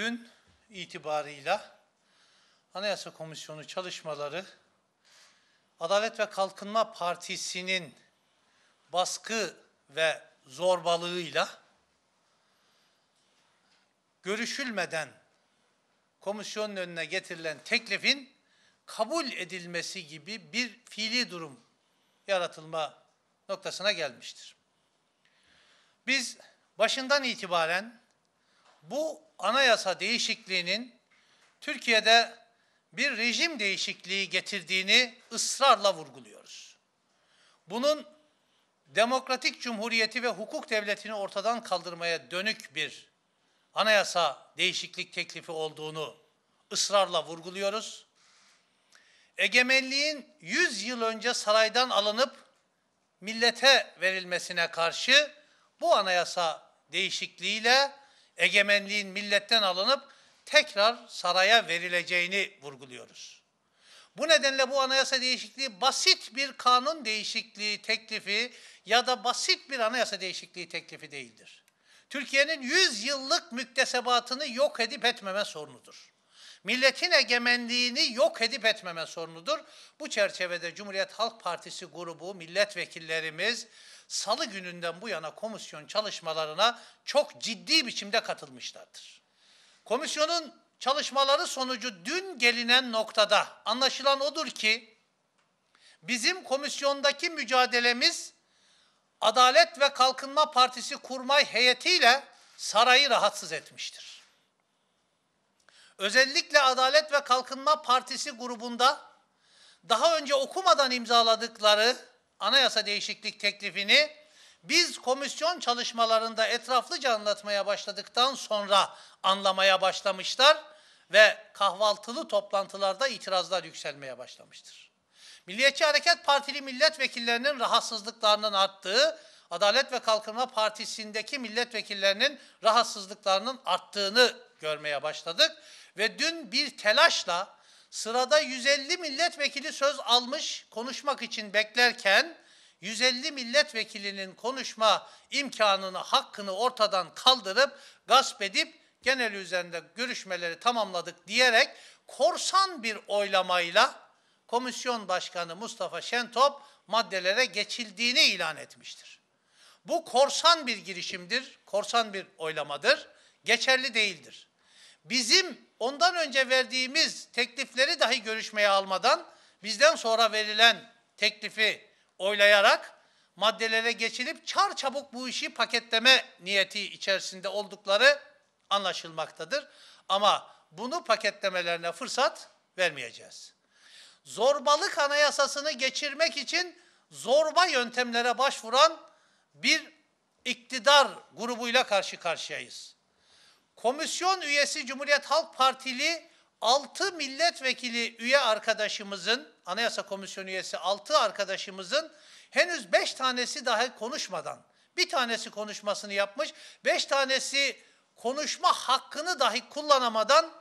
dün itibarıyla Anayasa Komisyonu çalışmaları Adalet ve Kalkınma Partisi'nin baskı ve zorbalığıyla görüşülmeden komisyonun önüne getirilen teklifin kabul edilmesi gibi bir fiili durum yaratılma noktasına gelmiştir. Biz başından itibaren bu anayasa değişikliğinin Türkiye'de bir rejim değişikliği getirdiğini ısrarla vurguluyoruz. Bunun demokratik cumhuriyeti ve hukuk devletini ortadan kaldırmaya dönük bir anayasa değişiklik teklifi olduğunu ısrarla vurguluyoruz. Egemenliğin 100 yıl önce saraydan alınıp millete verilmesine karşı bu anayasa değişikliğiyle egemenliğin milletten alınıp tekrar saraya verileceğini vurguluyoruz. Bu nedenle bu anayasa değişikliği basit bir kanun değişikliği teklifi ya da basit bir anayasa değişikliği teklifi değildir. Türkiye'nin 100 yıllık müktesebatını yok edip etmeme sorunudur milletin egemenliğini yok edip etmeme sorunudur. Bu çerçevede Cumhuriyet Halk Partisi grubu milletvekillerimiz salı gününden bu yana komisyon çalışmalarına çok ciddi biçimde katılmışlardır. Komisyonun çalışmaları sonucu dün gelinen noktada anlaşılan odur ki bizim komisyondaki mücadelemiz Adalet ve Kalkınma Partisi kurmay heyetiyle sarayı rahatsız etmiştir özellikle Adalet ve Kalkınma Partisi grubunda daha önce okumadan imzaladıkları anayasa değişiklik teklifini biz komisyon çalışmalarında etraflıca anlatmaya başladıktan sonra anlamaya başlamışlar ve kahvaltılı toplantılarda itirazlar yükselmeye başlamıştır. Milliyetçi Hareket Partili milletvekillerinin rahatsızlıklarının arttığı Adalet ve Kalkınma Partisi'ndeki milletvekillerinin rahatsızlıklarının arttığını görmeye başladık. Ve dün bir telaşla sırada 150 milletvekili söz almış konuşmak için beklerken 150 milletvekilinin konuşma imkanını, hakkını ortadan kaldırıp gasp edip genel üzerinde görüşmeleri tamamladık diyerek korsan bir oylamayla Komisyon Başkanı Mustafa Şentop maddelere geçildiğini ilan etmiştir. Bu korsan bir girişimdir, korsan bir oylamadır. Geçerli değildir. Bizim ondan önce verdiğimiz teklifleri dahi görüşmeye almadan bizden sonra verilen teklifi oylayarak maddelere geçilip çar çabuk bu işi paketleme niyeti içerisinde oldukları anlaşılmaktadır. Ama bunu paketlemelerine fırsat vermeyeceğiz. Zorbalık anayasasını geçirmek için zorba yöntemlere başvuran bir iktidar grubuyla karşı karşıyayız. Komisyon üyesi Cumhuriyet Halk Partili 6 milletvekili üye arkadaşımızın, Anayasa Komisyonu üyesi 6 arkadaşımızın henüz 5 tanesi dahi konuşmadan, bir tanesi konuşmasını yapmış, 5 tanesi konuşma hakkını dahi kullanamadan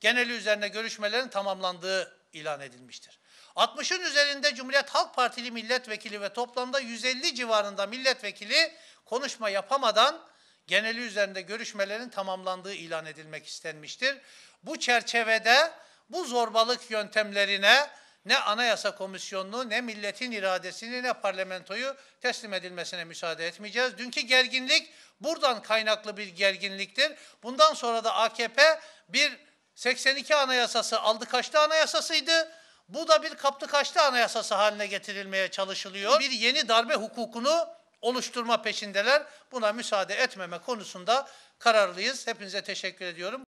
geneli üzerine görüşmelerin tamamlandığı ilan edilmiştir. 60'ın üzerinde Cumhuriyet Halk Partili milletvekili ve toplamda 150 civarında milletvekili konuşma yapamadan geneli üzerinde görüşmelerin tamamlandığı ilan edilmek istenmiştir. Bu çerçevede bu zorbalık yöntemlerine ne Anayasa Komisyonu'nu ne milletin iradesini ne parlamentoyu teslim edilmesine müsaade etmeyeceğiz. Dünkü gerginlik buradan kaynaklı bir gerginliktir. Bundan sonra da AKP bir 82 Anayasası aldı kaçtı anayasasıydı. Bu da bir kaptı kaçtı anayasası haline getirilmeye çalışılıyor. Bir yeni darbe hukukunu oluşturma peşindeler. Buna müsaade etmeme konusunda kararlıyız. Hepinize teşekkür ediyorum.